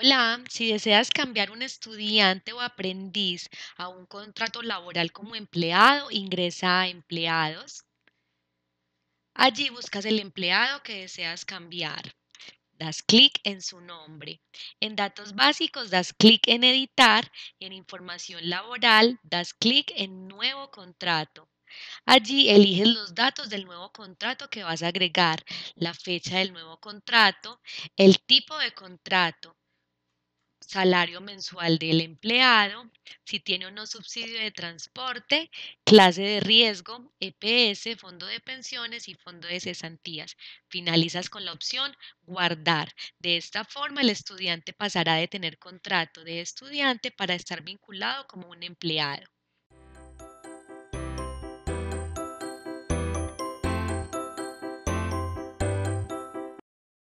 Hola, si deseas cambiar un estudiante o aprendiz a un contrato laboral como empleado, ingresa a empleados. Allí buscas el empleado que deseas cambiar. Das clic en su nombre. En datos básicos das clic en editar y en información laboral das clic en nuevo contrato. Allí eliges los datos del nuevo contrato que vas a agregar, la fecha del nuevo contrato, el tipo de contrato, salario mensual del empleado, si tiene o no subsidio de transporte, clase de riesgo, EPS, fondo de pensiones y fondo de cesantías. Finalizas con la opción guardar. De esta forma, el estudiante pasará de tener contrato de estudiante para estar vinculado como un empleado.